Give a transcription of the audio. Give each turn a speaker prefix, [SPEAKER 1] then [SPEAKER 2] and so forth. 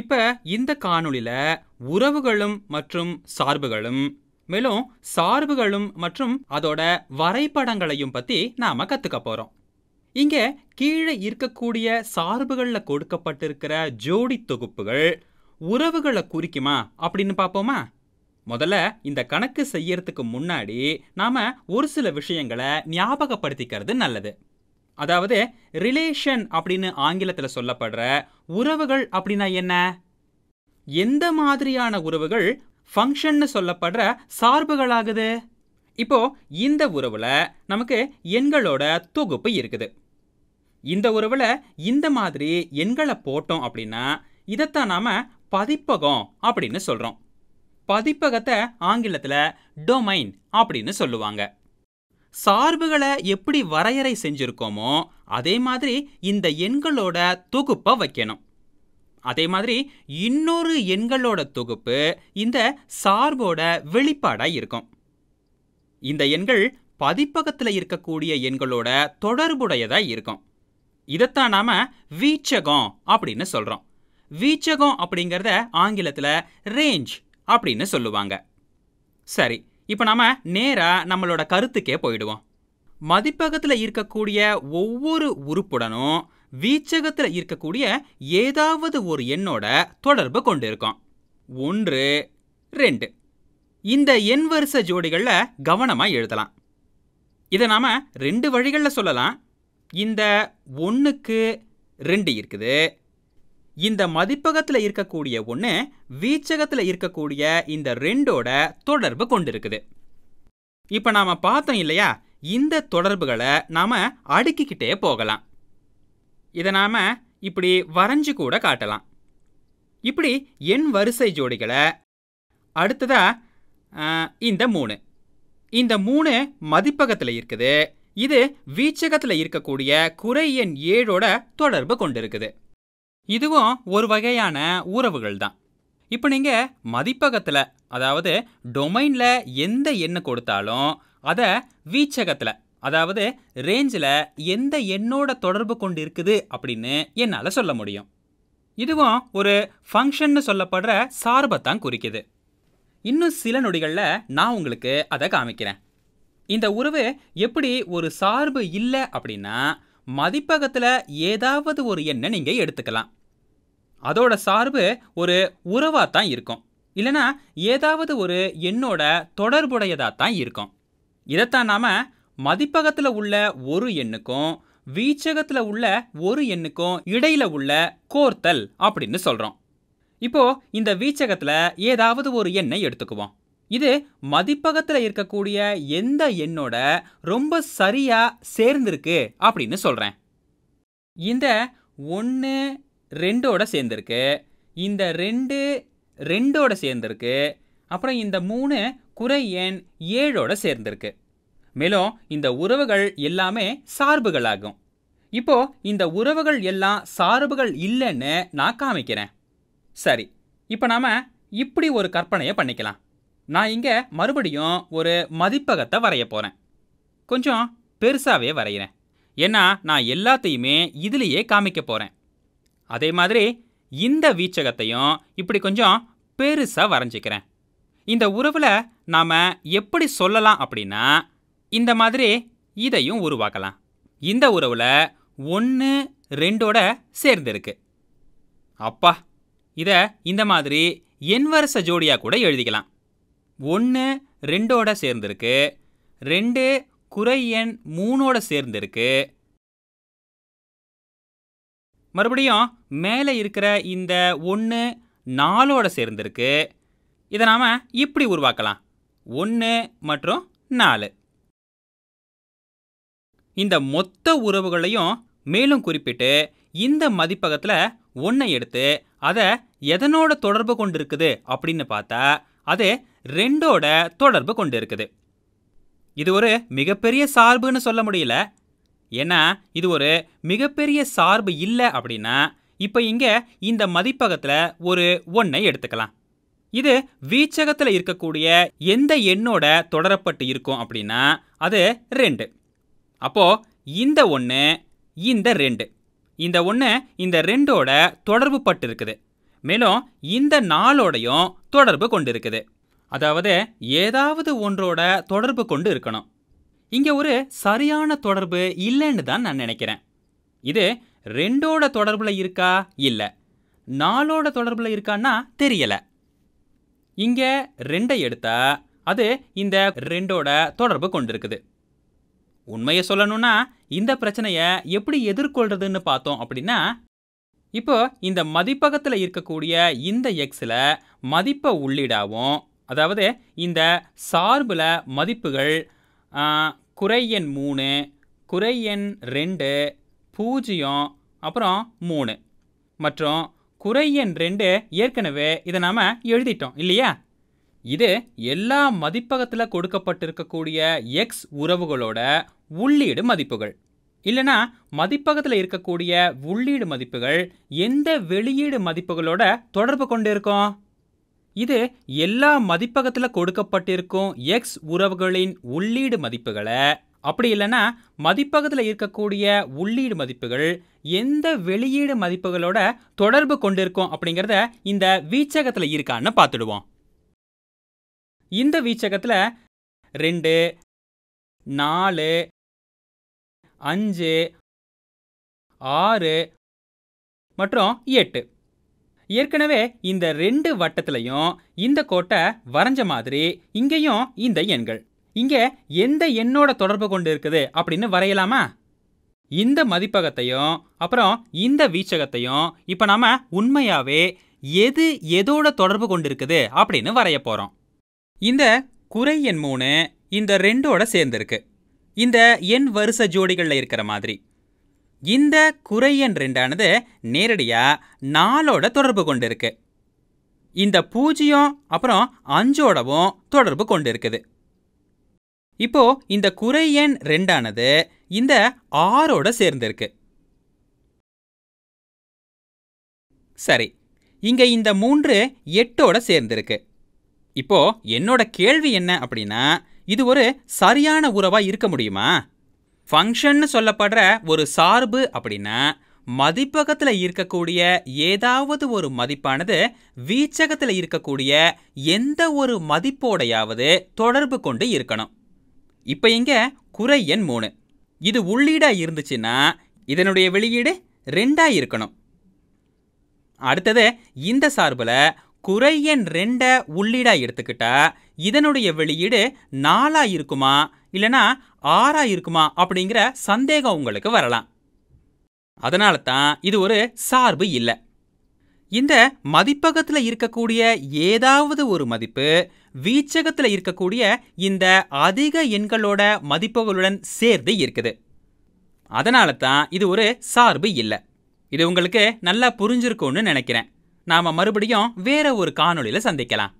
[SPEAKER 1] இப்போ இந்த காணொளியில் உறவுகளும் மற்றும் சார்புகளும் மேலும் சார்புகளும் மற்றும் அதோட வரைபடங்களையும் பற்றி நாம் கற்றுக்க போகிறோம் இங்கே கீழே இருக்கக்கூடிய சார்புகளில் கொடுக்கப்பட்டிருக்கிற ஜோடி தொகுப்புகள் உறவுகளை குறிக்குமா அப்படின்னு பார்ப்போமா முதல்ல இந்த கணக்கு செய்யறதுக்கு முன்னாடி நாம் ஒரு சில விஷயங்களை ஞாபகப்படுத்திக்கிறது நல்லது அதாவது ரிலேஷன் அப்படின்னு ஆங்கிலத்தில் சொல்லப்படுற உறவுகள் அப்படின்னா என்ன எந்த மாதிரியான உறவுகள் ஃபங்க்ஷன்னு சொல்லப்படுற சார்புகளாகுது இப்போ இந்த உறவில் நமக்கு எண்களோட தொகுப்பு இருக்குது இந்த உறவில் இந்த மாதிரி எண்களை போட்டோம் அப்படின்னா இதைத்தான் நாம் பதிப்பகம் அப்படின்னு சொல்கிறோம் பதிப்பகத்தை ஆங்கிலத்தில் டொமைன் அப்படின்னு சொல்லுவாங்க சார்புகளை எப்படி வரையறை செஞ்சுருக்கோமோ அதே மாதிரி இந்த எண்களோட தொகுப்பை வைக்கணும் அதே மாதிரி இன்னொரு எண்களோட தொகுப்பு இந்த சார்போட வெளிப்பாடாக இருக்கும் இந்த எண்கள் பதிப்பகத்தில் இருக்கக்கூடிய எண்களோட தொடர்புடையதாக இருக்கும் இதைத்தான் நாம் வீச்சகம் அப்படின்னு சொல்கிறோம் வீச்சகம் அப்படிங்கிறத ஆங்கிலத்தில் ரேஞ்ச் அப்படின்னு சொல்லுவாங்க சரி இப்போ நம்ம நேராக நம்மளோட கருத்துக்கே போயிடுவோம் மதிப்பகத்தில் இருக்கக்கூடிய ஒவ்வொரு உறுப்புடனும் வீச்சகத்தில் இருக்கக்கூடிய ஏதாவது ஒரு எண்ணோட தொடர்பு கொண்டு இருக்கோம் ஒன்று ரெண்டு இந்த எண் வரிசை ஜோடிகளில் கவனமாக எழுதலாம் இதை நாம் ரெண்டு வழிகளில் சொல்லலாம் இந்த ஒன்றுக்கு ரெண்டு இருக்குது இந்த மதிப்பகத்தில் இருக்கக்கூடிய ஒன்று வீச்சகத்தில் இருக்கக்கூடிய இந்த ரெண்டோட தொடர்பு கொண்டிருக்குது இப்போ நாம் பார்த்தோம் இல்லையா இந்த தொடர்புகளை நாம் அடுக்கிக்கிட்டே போகலாம் இதை நாம் இப்படி வரைஞ்சு கூட காட்டலாம் இப்படி எண் வரிசை ஜோடிகளை அடுத்ததாக இந்த மூணு இந்த மூணு மதிப்பகத்தில் இருக்குது இது வீச்சகத்தில் இருக்கக்கூடிய குறை எண் ஏழோட தொடர்பு கொண்டிருக்குது இதுவும் ஒரு வகையான உறவுகள் தான் இப்போ நீங்கள் மதிப்பகத்தில் அதாவது டொமைனில் எந்த எண்ணை கொடுத்தாலும் அதை வீச்சகத்தில் அதாவது ரேஞ்சில் எந்த எண்ணோட தொடர்பு கொண்டு இருக்குது அப்படின்னு என்னால் சொல்ல முடியும் இதுவும் ஒரு ஃபங்க்ஷன்னு சொல்லப்படுற சார்பத்தான் குறிக்குது இன்னும் சில நொடிகளில் நான் உங்களுக்கு அதை காமிக்கிறேன் இந்த உறவு எப்படி ஒரு சார்பு இல்லை அப்படின்னா மதிப்பகத்தில் ஏதாவது ஒரு எண்ணை நீங்கள் எடுத்துக்கலாம் அதோட சார்பு ஒரு உறவாக தான் இருக்கும் இல்லைனா ஏதாவது ஒரு எண்ணோட தொடர்புடையதாக தான் இருக்கும் இதைத்தான் நாம் மதிப்பகத்தில் உள்ள ஒரு எண்ணுக்கும் வீச்சகத்தில் உள்ள ஒரு எண்ணுக்கும் இடையில் உள்ள கோர்த்தல் அப்படின்னு சொல்கிறோம் இப்போது இந்த வீச்சகத்தில் ஏதாவது ஒரு எண்ணை எடுத்துக்குவோம் இது மதிப்பகத்தில் இருக்கக்கூடிய எந்த எண்ணோட ரொம்ப சரியாக சேர்ந்திருக்கு அப்படின்னு சொல்கிறேன் இந்த ஒன்று ரெண்டோட சேர்ந்துருக்கு இந்த ரெண்டு ரெண்டோட சேர்ந்துருக்கு அப்புறம் இந்த மூணு குறை எண் ஏழோட சேர்ந்துருக்கு மேலும் இந்த உறவுகள் எல்லாமே சார்புகளாகும் இப்போ இந்த உறவுகள் எல்லாம் சார்புகள் இல்லைன்னு நான் காமிக்கிறேன் சரி இப்போ நாம் இப்படி ஒரு கற்பனையை பண்ணிக்கலாம் நான் இங்கே மறுபடியும் ஒரு மதிப்பகத்தை வரைய போகிறேன் கொஞ்சம் பெருசாகவே வரைகிறேன் ஏன்னா நான் எல்லாத்தையுமே இதிலேயே காமிக்க போகிறேன் அதே மாதிரி இந்த வீச்சகத்தையும் இப்படி கொஞ்சம் பெருசாக வரைஞ்சிக்கிறேன் இந்த உறவில் நாம் எப்படி சொல்லலாம் அப்படின்னா இந்த மாதிரி இதையும் உருவாக்கலாம் இந்த உறவில் ஒன்று ரெண்டோட சேர்ந்துருக்கு அப்பா இதை இந்த மாதிரி வருஷ ஜோடியாக கூட எழுதிக்கலாம் ஒன்று ரெண்டோட சேர்ந்திருக்கு ரெண்டு குறை எண் மூணோட சேர்ந்திருக்கு மறுபடியும் மேலே இருக்கிற இந்த ஒன்று நாலோட சேர்ந்திருக்கு இதை நாம் இப்படி உருவாக்கலாம் ஒன்று மற்றும் நாலு இந்த மொத்த உறவுகளையும் மேலும் குறிப்பிட்டு இந்த மதிப்பகத்தில் ஒன்றை எடுத்து அதை எதனோட தொடர்பு கொண்டு இருக்குது அப்படின்னு பார்த்தா அது ரெண்டோட தொடர்பு கொண்டு இருக்குது இது ஒரு மிகப்பெரிய சார்புன்னு சொல்ல முடியல ஏன்னா இது ஒரு மிகப்பெரிய சார்பு இல்லை அப்படின்னா இப்போ இங்கே இந்த மதிப்பகத்தில் ஒரு ஒன்றை எடுத்துக்கலாம் இது வீச்சகத்தில் இருக்கக்கூடிய எந்த எண்ணோட தொடரப்பட்டு இருக்கும் அப்படின்னா அது ரெண்டு அப்போது இந்த ஒன்று இந்த ரெண்டு இந்த ஒன்று இந்த ரெண்டோட தொடர்பு பட்டு இருக்குது மேலும் இந்த நாளோடையும் தொடர்பு கொண்டு இருக்குது அதாவது ஏதாவது ஒன்றோட தொடர்பு கொண்டு இருக்கணும் இங்கே ஒரு சரியான தொடர்பு இல்லைன்னு தான் நான் நினைக்கிறேன் இது ரெண்டோட தொடர்பில் இருக்கா இல்லை நாளோட தொடர்பில் இருக்கான்னா தெரியலை இங்கே ரெண்டை எடுத்தா அது இந்த ரெண்டோட தொடர்பு கொண்டிருக்குது உண்மையை சொல்லணும்னா இந்த பிரச்சனையை எப்படி எதிர்கொள்கிறதுன்னு பார்த்தோம் அப்படின்னா இப்போ இந்த மதிப்பகத்தில் இருக்கக்கூடிய இந்த எக்ஸில் மதிப்பை உள்ளிடாவும் அதாவது இந்த சார்பில் மதிப்புகள் குறை எண் மூணு குறை எண் ரெண்டு பூஜ்ஜியம் அப்புறம் மூணு மற்றும் குறை எண் ரெண்டு ஏற்கனவே இதை நாம் எழுதிட்டோம் இல்லையா இது எல்லா மதிப்பகத்தில் கொடுக்கப்பட்டிருக்கக்கூடிய எக்ஸ் உறவுகளோட உள்ளீடு மதிப்புகள் இல்லைனா மதிப்பகத்தில் இருக்கக்கூடிய உள்ளீடு மதிப்புகள் எந்த வெளியீடு மதிப்புகளோட தொடர்பு கொண்டு இருக்கும் இது எல்லா மதிப்பகத்தில் கொடுக்கப்பட்டிருக்கும் எக்ஸ் உறவுகளின் உள்ளீடு மதிப்புகளை அப்படி இல்லைன்னா மதிப்பகத்தில் இருக்கக்கூடிய உள்ளீடு மதிப்புகள் எந்த வெளியீடு மதிப்புகளோட தொடர்பு கொண்டிருக்கும் அப்படிங்கிறத இந்த வீச்சகத்தில் இருக்கான்னு பார்த்துடுவோம் இந்த வீச்சகத்தில் ரெண்டு நாலு அஞ்சு ஆறு மற்றும் எட்டு ஏற்கனவே இந்த ரெண்டு வட்டத்திலையும் இந்த கோட்டை வரைஞ்ச மாதிரி இங்கேயும் இந்த எண்கள் இங்கே எந்த எண்ணோட தொடர்பு கொண்டு இருக்குது அப்படின்னு வரையலாமா இந்த மதிப்பகத்தையும் அப்புறம் இந்த வீச்சகத்தையும் இப்போ நாம் உண்மையாகவே எது எதோட தொடர்பு கொண்டு இருக்குது அப்படின்னு வரைய போகிறோம் இந்த குறை எண் மூணு இந்த ரெண்டோட சேர்ந்துருக்கு இந்த எண் வருஷ ஜோடிகளில் இருக்கிற மாதிரி இந்த குறையன் ரெண்டானது நேரடியாக நாளோட தொடர்பு கொண்டு இருக்கு இந்த பூஜ்ஜியம் அப்புறம் அஞ்சோடவும் தொடர்பு கொண்டு இருக்குது இப்போ இந்த குறை எண் ரெண்டானது இந்த ஆறோட சேர்ந்திருக்கு சரி இங்க இந்த மூன்று எட்டோட சேர்ந்திருக்கு இப்போ என்னோட கேள்வி என்ன அப்படின்னா இது ஒரு சரியான உறவாக இருக்க முடியுமா ஃபங்க்ஷன்னு சொல்லப்படுற ஒரு சார்பு அப்படின்னா மதிப்பகத்தில் இருக்கக்கூடிய ஏதாவது ஒரு மதிப்பானது வீச்சகத்தில் இருக்கக்கூடிய எந்த ஒரு மதிப்போடையாவது தொடர்பு கொண்டு இருக்கணும் இப்போ இங்கே குறை எண் மூணு இது உள்ளீடாக இருந்துச்சுன்னா இதனுடைய வெளியீடு ரெண்டாக இருக்கணும் அடுத்தது இந்த சார்பில் குறை எண் ரெண்டை உள்ளீடாக எடுத்துக்கிட்டா இதனுடைய வெளியீடு நாலாக இருக்குமா இல்லைனா ஆறாக இருக்குமா அப்படிங்கிற சந்தேகம் உங்களுக்கு வரலாம் அதனால தான் இது ஒரு சார்பு இல்லை இந்த மதிப்பகத்தில் இருக்கக்கூடிய ஏதாவது ஒரு மதிப்பு வீச்சகத்தில் இருக்கக்கூடிய இந்த அதிக எண்களோட மதிப்புகளுடன் சேர்ந்து இருக்குது அதனால தான் இது ஒரு சார்பு இல்லை இது உங்களுக்கு நல்லா புரிஞ்சிருக்கும்னு நினைக்கிறேன் நாம மறுபடியும் வேற ஒரு காணொலியில சந்திக்கலாம்